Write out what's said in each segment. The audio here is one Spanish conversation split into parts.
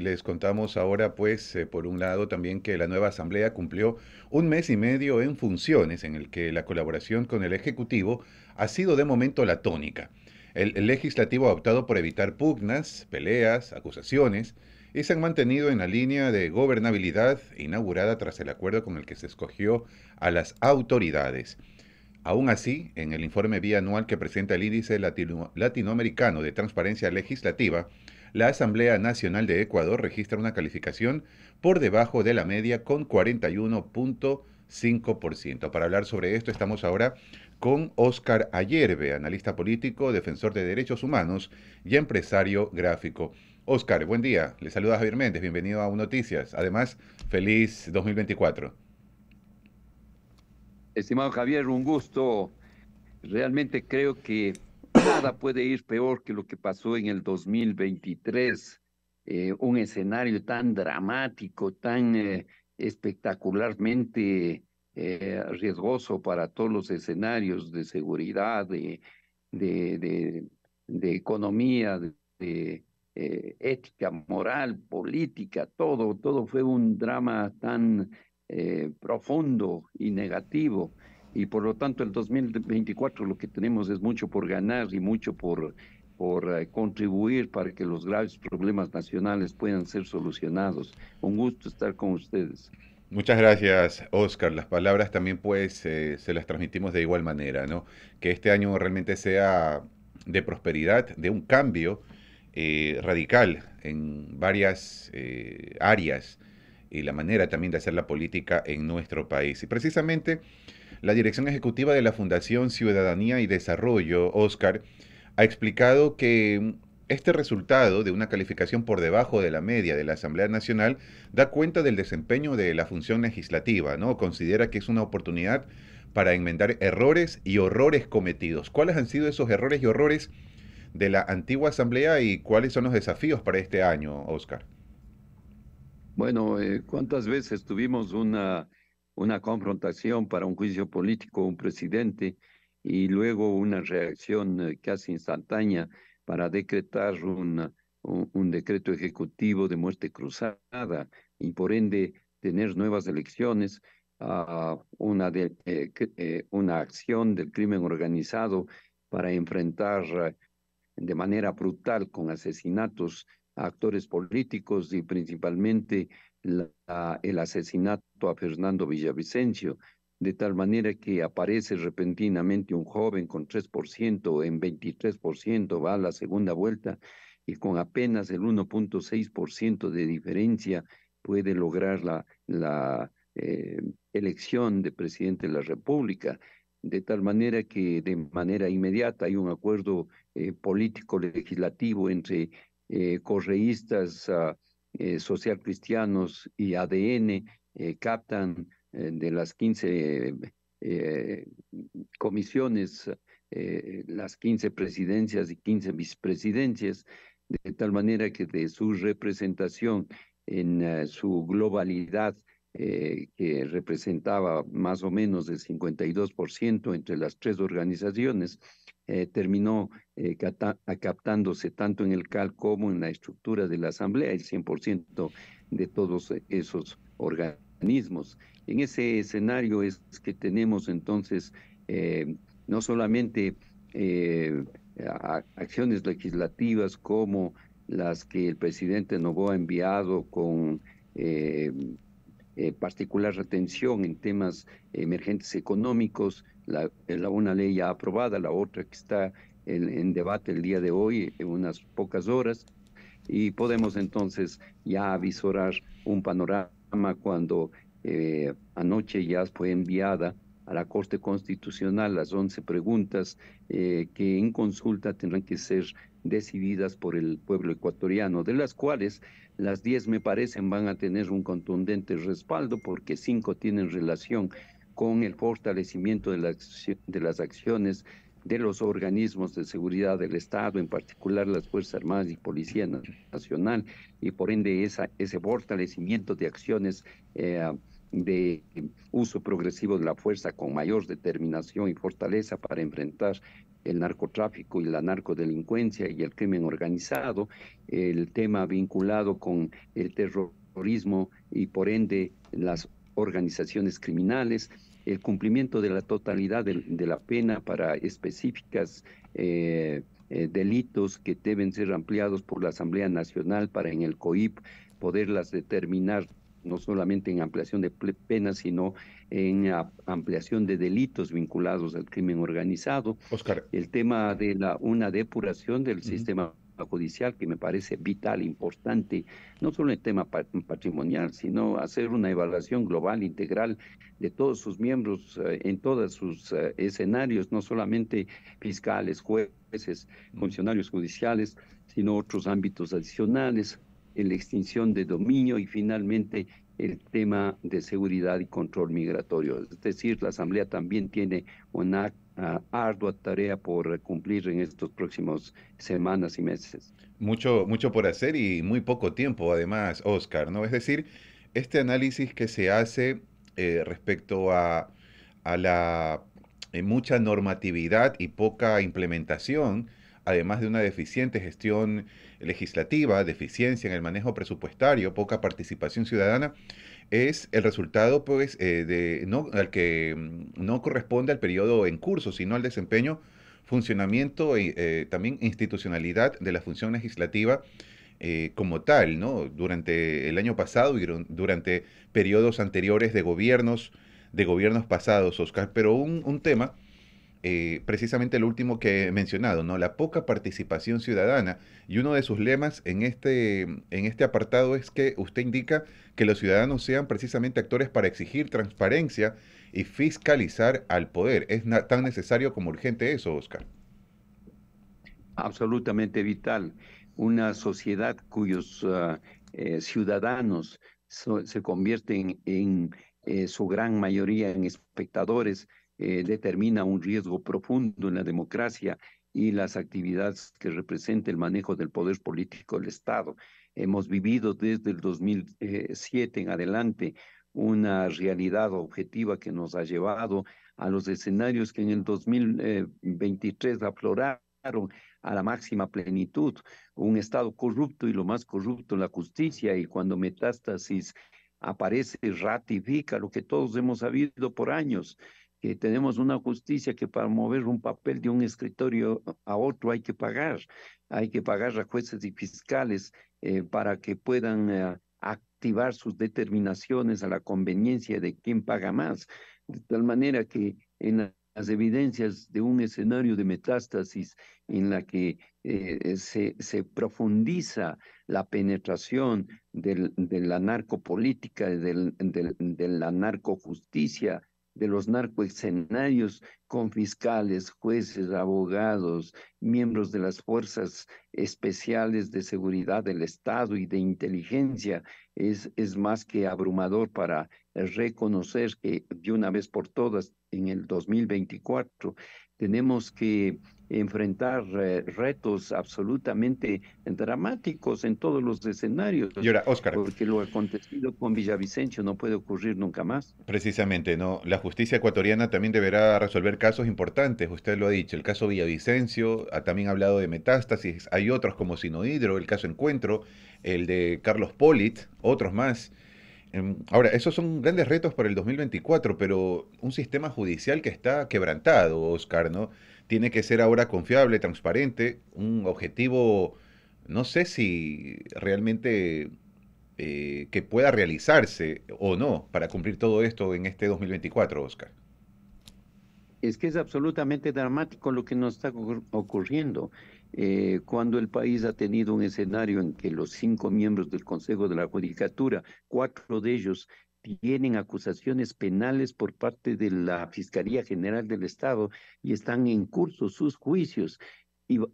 Les contamos ahora, pues, eh, por un lado también que la nueva Asamblea cumplió un mes y medio en funciones en el que la colaboración con el Ejecutivo ha sido de momento la tónica. El, legislativo ha optado por evitar pugnas, peleas, acusaciones y se han mantenido en la línea de gobernabilidad inaugurada tras el acuerdo con el que se escogió a las autoridades. Aún así, en el informe bianual que presenta el Índice Latinoamericano de Transparencia Legislativa, la Asamblea Nacional de Ecuador registra una calificación por debajo de la media con 41.5%. Para hablar sobre esto estamos ahora con Óscar Ayerbe, analista político, defensor de derechos humanos y empresario gráfico. Óscar, buen día. Le saluda Javier Méndez. Bienvenido a un Noticias. Además, feliz 2024. Estimado Javier, un gusto. Realmente creo que nada puede ir peor que lo que pasó en el 2023. Eh, un escenario tan dramático, tan eh, espectacularmente eh, riesgoso para todos los escenarios de seguridad, de, de economía, de, ética, moral, política, todo, todo fue un drama tan profundo y negativo y por lo tanto el 2024 lo que tenemos es mucho por ganar y mucho por, por eh, contribuir para que los graves problemas nacionales puedan ser solucionados. Un gusto estar con ustedes. Muchas gracias, Oscar. Las palabras también pues eh, se las transmitimos de igual manera, ¿no? Que este año realmente sea de prosperidad, de un cambio eh, radical en varias áreas y la manera también de hacer la política en nuestro país. Y precisamente... La dirección ejecutiva de la Fundación Ciudadanía y Desarrollo, Oscar, ha explicado que mm, este resultado de una calificación por debajo de la media de la Asamblea Nacional da cuenta del desempeño de la función legislativa, ¿no? Considera que es una oportunidad para enmendar errores y horrores cometidos. ¿Cuáles han sido esos errores y horrores de la antigua Asamblea y cuáles son los desafíos para este año, Oscar? Bueno, eh, ¿cuántas veces tuvimos una una confrontación para un juicio político, un presidente, y luego una reacción eh, casi instantánea para decretar un, decreto ejecutivo de muerte cruzada y por ende tener nuevas elecciones, ah, una, eh, eh, una acción del crimen organizado para enfrentar de manera brutal con asesinatos a actores políticos y principalmente la, el asesinato a Fernando Villavicencio, de tal manera que aparece repentinamente un joven con 3%, en 23% va a la segunda vuelta y con apenas el 1.6% de diferencia puede lograr la, eh, elección de presidente de la República, de tal manera que de manera inmediata hay un acuerdo eh, político legislativo entre eh, correístas, ah, eh, social cristianos y ADN eh, captan eh, de las 15 eh, comisiones, las 15 presidencias y 15 vicepresidencias, de tal manera que de su representación en su globalidad eh, que representaba más o menos el 52% entre las tres organizaciones, eh, terminó eh, captándose tanto en el CAL como en la estructura de la Asamblea, el 100% de todos esos organismos. En ese escenario es que tenemos entonces no solamente acciones legislativas como las que el presidente Novoa ha enviado con eh, particular retención en temas emergentes económicos, la, una ley ya aprobada, la otra que está en, debate el día de hoy, en unas pocas horas, y podemos entonces ya avisorar un panorama cuando eh, anoche ya fue enviada a la Corte Constitucional las 11 preguntas eh, que en consulta tendrán que ser decididas por el pueblo ecuatoriano, de las cuales las 10 me parecen van a tener un contundente respaldo porque 5 tienen relación con el fortalecimiento de las, de las acciones de los organismos de seguridad del Estado, en particular las Fuerzas Armadas y Policía Nacional, y por ende esa, ese fortalecimiento de acciones eh, de uso progresivo de la fuerza con mayor determinación y fortaleza para enfrentar el narcotráfico y la narcodelincuencia y el crimen organizado, el tema vinculado con el terrorismo y por ende las organizaciones criminales, el cumplimiento de la totalidad de, la pena para específicas eh, eh, delitos que deben ser ampliados por la Asamblea Nacional para en el COIP poderlas determinar no solamente en ampliación de penas, sino en ampliación de delitos vinculados al crimen organizado. Oscar. El tema de la, una depuración del sistema judicial que me parece vital, importante, no solo en el tema patrimonial, sino hacer una evaluación global, integral de todos sus miembros eh, en todos sus eh, escenarios, no solamente fiscales, jueces, funcionarios judiciales, sino otros ámbitos adicionales, la extinción de dominio y finalmente el tema de seguridad y control migratorio. Es decir, la Asamblea también tiene una ah, ardua tarea por cumplir en estos próximos semanas y meses. Mucho, mucho por hacer y muy poco tiempo, además, Oscar, ¿no? Es decir, este análisis que se hace eh, respecto a, la eh, mucha normatividad y poca implementación además de una deficiente gestión legislativa, deficiencia en el manejo presupuestario, poca participación ciudadana, es el resultado pues, eh, de, no, al que mm, no corresponde al periodo en curso, sino al desempeño, funcionamiento y eh, también institucionalidad de la función legislativa eh, como tal, ¿no? Durante el año pasado y durante periodos anteriores de gobiernos, de gobiernos pasados, Oscar. Pero un, un tema eh, precisamente el último que he mencionado, ¿no? la poca participación ciudadana. Y uno de sus lemas en este, mm, en este apartado es que usted indica que los ciudadanos sean precisamente actores para exigir transparencia y fiscalizar al poder. ¿Es tan necesario como urgente eso, Oscar? Absolutamente vital. Una sociedad cuyos ah, eh, ciudadanos se convierten en eh, su gran mayoría en espectadores eh, determina un riesgo profundo en la democracia y las actividades que representa el manejo del poder político del Estado. Hemos vivido desde el 2007 eh, en adelante una realidad objetiva que nos ha llevado a los escenarios que en el 2023 eh, afloraron a la máxima plenitud, un Estado corrupto y lo más corrupto en la justicia y cuando metástasis aparece ratifica lo que todos hemos sabido por años, que tenemos una justicia que para mover un papel de un escritorio a otro hay que pagar, hay que pagar a jueces y fiscales eh, para que puedan eh, activar sus determinaciones a la conveniencia de quién paga más, de tal manera que en las evidencias de un escenario de metástasis en la que eh, se, profundiza la penetración de la narcopolítica, de la narcojusticia, de los narcoescenarios con fiscales, jueces, abogados, miembros de las fuerzas especiales de seguridad del Estado y de inteligencia, es, es más que abrumador para reconocer que de una vez por todas en el 2024 tenemos que enfrentar eh, retos absolutamente dramáticos en todos los escenarios. Y ahora, Oscar. Porque lo acontecido con Villavicencio no puede ocurrir nunca más. Precisamente, ¿no? La justicia ecuatoriana también deberá resolver casos importantes, usted lo ha dicho. El caso Villavicencio, ha también hablado de metástasis, hay otros como Sinohidro, el caso Encuentro, el de Carlos Polit, otros más. Em, ahora, esos son grandes retos para el 2024, pero un sistema judicial que está quebrantado, Oscar, ¿no? tiene que ser ahora confiable, transparente, un objetivo, no sé si realmente eh, que pueda realizarse o no para cumplir todo esto en este 2024, Oscar. Es que es absolutamente dramático lo que nos está ocurriendo. Eh, cuando el país ha tenido un escenario en que los cinco miembros del Consejo de la Judicatura, cuatro de ellos tienen acusaciones penales por parte de la Fiscalía General del Estado y están en curso sus juicios.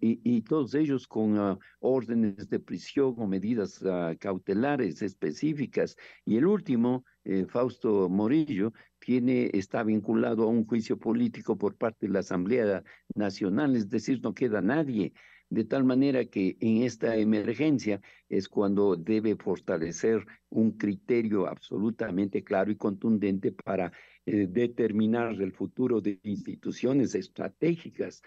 Y, todos ellos con ah, órdenes de prisión o medidas ah, cautelares específicas. Y el último, eh, Fausto Morillo, tiene, está vinculado a un juicio político por parte de la Asamblea Nacional, es decir, no queda nadie de tal manera que en esta emergencia es cuando debe fortalecer un criterio absolutamente claro y contundente para eh, determinar el futuro de instituciones estratégicas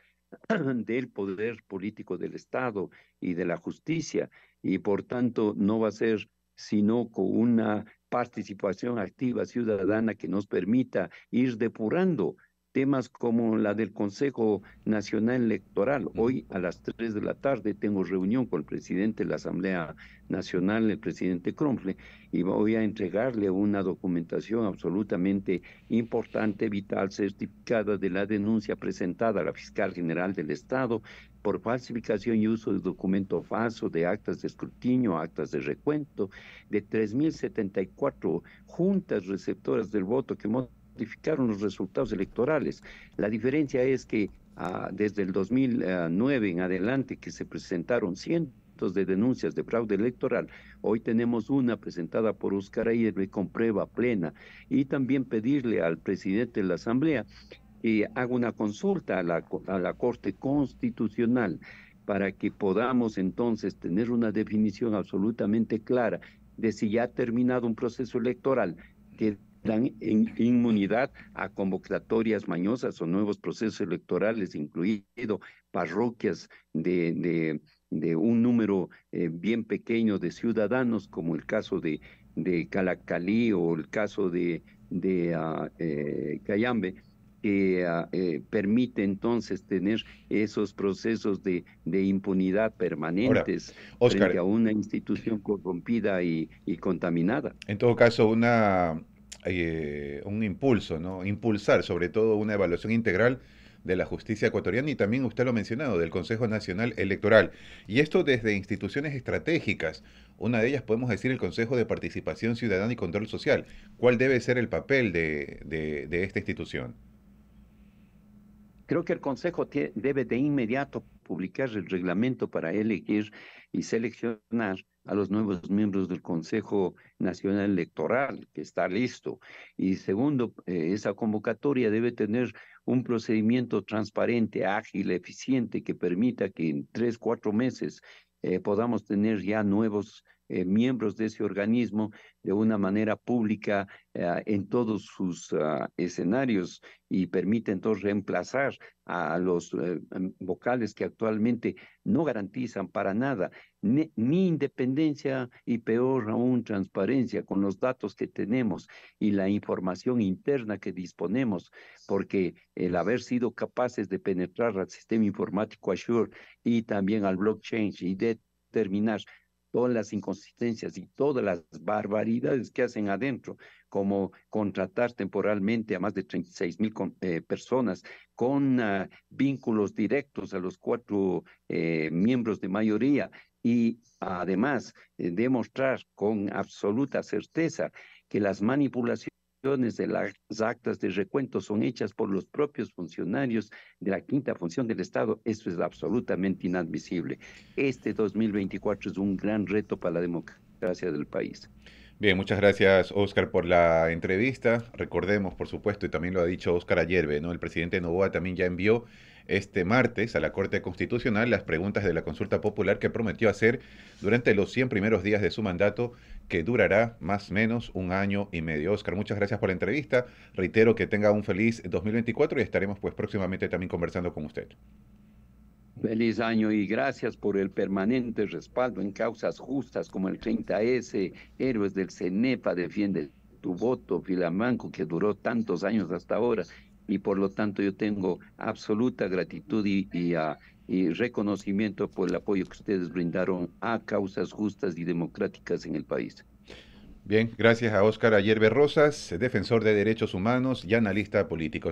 del poder político del Estado y de la justicia, y por tanto no va a ser sino con una participación activa ciudadana que nos permita ir depurando temas como la del Consejo Nacional Electoral. Hoy a las 3 de la tarde tengo reunión con el presidente de la Asamblea Nacional, el presidente Cronfle, y voy a entregarle una documentación absolutamente importante, vital, certificada de la denuncia presentada a la fiscal general del Estado por falsificación y uso de documento falso, de actas de escrutinio, actas de recuento, de 3.074 juntas receptoras del voto que hemos certificaron los resultados electorales. La diferencia es que ah, desde el 2009 en adelante que se presentaron cientos de denuncias de fraude electoral. Hoy tenemos una presentada por Óscar Ayerbe con prueba plena y también pedirle al presidente de la Asamblea que haga una consulta a la, a la Corte Constitucional para que podamos entonces tener una definición absolutamente clara de si ya ha terminado un proceso electoral, que dan inmunidad a convocatorias mañosas o nuevos procesos electorales, incluido parroquias de, de, un número eh, bien pequeño de ciudadanos, como el caso de, de Calacalí o el caso de, de ah, eh, Cayambe que ah, eh, permite entonces tener esos procesos de, impunidad permanentes frente a una institución corrompida y, y, contaminada. En todo caso, una eh, un impulso, ¿no? Impulsar sobre todo una evaluación integral de la justicia ecuatoriana y también usted lo ha mencionado, del Consejo Nacional Electoral. Y esto desde instituciones estratégicas. Una de ellas podemos decir el Consejo de Participación Ciudadana y Control Social. ¿Cuál debe ser el papel de, de esta institución? Creo que el Consejo debe de inmediato publicar el reglamento para elegir y seleccionar a los nuevos miembros del Consejo Nacional Electoral, que está listo. Y segundo, eh, esa convocatoria debe tener un procedimiento transparente, ágil, eficiente, que permita que en tres, cuatro meses eh, podamos tener ya nuevos eh, miembros de ese organismo de una manera pública eh, en todos sus ah, escenarios y permite entonces reemplazar a los eh, em, vocales que actualmente no garantizan para nada ni, independencia y peor aún transparencia con los datos que tenemos y la información interna que disponemos, porque el haber sido capaces de penetrar al sistema informático Azure y también al blockchain y determinar todas las inconsistencias y todas las barbaridades que hacen adentro, como contratar temporalmente a más de 36 mil eh, personas con ah, vínculos directos a los cuatro eh, miembros de mayoría y además eh, demostrar con absoluta certeza que las manipulaciones de las actas de recuento son hechas por los propios funcionarios de la quinta función del Estado. Eso es absolutamente inadmisible. Este 2024 es un gran reto para la democracia del país. Bien, muchas gracias Oscar por la entrevista. Recordemos, por supuesto, y también lo ha dicho Oscar ayer, ¿no? el presidente Novoa también ya envió este martes a la Corte Constitucional las preguntas de la consulta popular que prometió hacer durante los 100 primeros días de su mandato que durará más o menos un año y medio. Oscar, muchas gracias por la entrevista. Reitero que tenga un feliz 2024 y estaremos pues próximamente también conversando con usted. Feliz año y gracias por el permanente respaldo en causas justas como el 30S, Héroes del CENEPA, defiende tu voto, Filamanco, que duró tantos años hasta ahora. Y por lo tanto yo tengo absoluta gratitud y, a y reconocimiento por el apoyo que ustedes brindaron a causas justas y democráticas en el país. Bien, gracias a Óscar Ayerbe Rosas, defensor de derechos humanos y analista político.